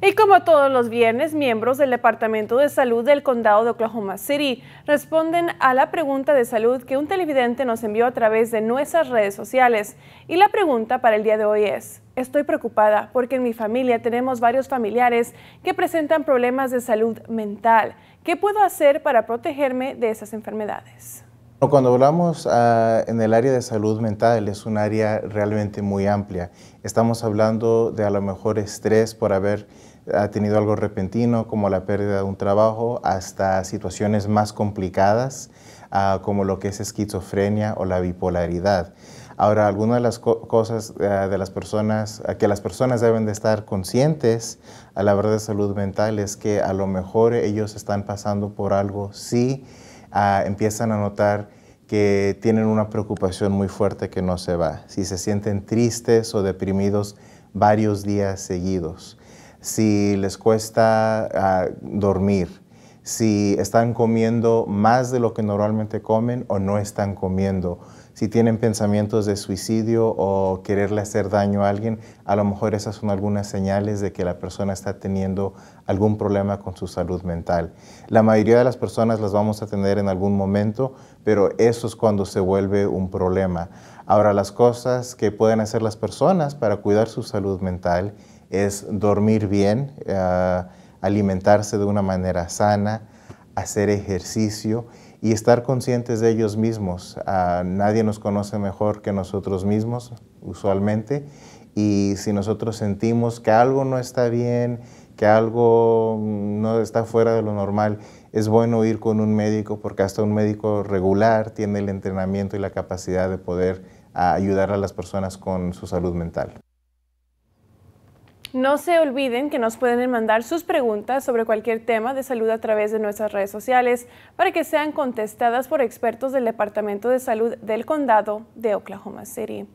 Y como todos los viernes, miembros del Departamento de Salud del Condado de Oklahoma City responden a la pregunta de salud que un televidente nos envió a través de nuestras redes sociales. Y la pregunta para el día de hoy es, estoy preocupada porque en mi familia tenemos varios familiares que presentan problemas de salud mental. ¿Qué puedo hacer para protegerme de esas enfermedades? Cuando hablamos ah, en el área de salud mental es un área realmente muy amplia. Estamos hablando de a lo mejor estrés por haber ah, tenido algo repentino como la pérdida de un trabajo hasta situaciones más complicadas ah, como lo que es esquizofrenia o la bipolaridad. Ahora, algunas de las cosas de las personas, que las personas deben de estar conscientes a la verdad de salud mental es que a lo mejor ellos están pasando por algo, sí, empiezan a notar que tienen una preocupación muy fuerte que no se va, si se sienten tristes o deprimidos varios días seguidos, si les cuesta ah, dormir, si están comiendo más de lo que normalmente comen o no están comiendo. Si tienen pensamientos de suicidio o quererle hacer daño a alguien, a lo mejor esas son algunas señales de que la persona está teniendo algún problema con su salud mental. La mayoría de las personas las vamos a tener en algún momento, pero eso es cuando se vuelve un problema. Ahora, las cosas que pueden hacer las personas para cuidar su salud mental es dormir bien. Ah, alimentarse de una manera sana, hacer ejercicio y estar conscientes de ellos mismos. Ah, nadie nos conoce mejor que nosotros mismos, usualmente, y si nosotros sentimos que algo no está bien, que algo no está fuera de lo normal, es bueno ir con un médico porque hasta un médico regular tiene el entrenamiento y la capacidad de poder ah, ayudar a las personas con su salud mental. No se olviden que nos pueden mandar sus preguntas sobre cualquier tema de salud a través de nuestras redes sociales para que sean contestadas por expertos del Departamento de Salud del Condado de Oklahoma City.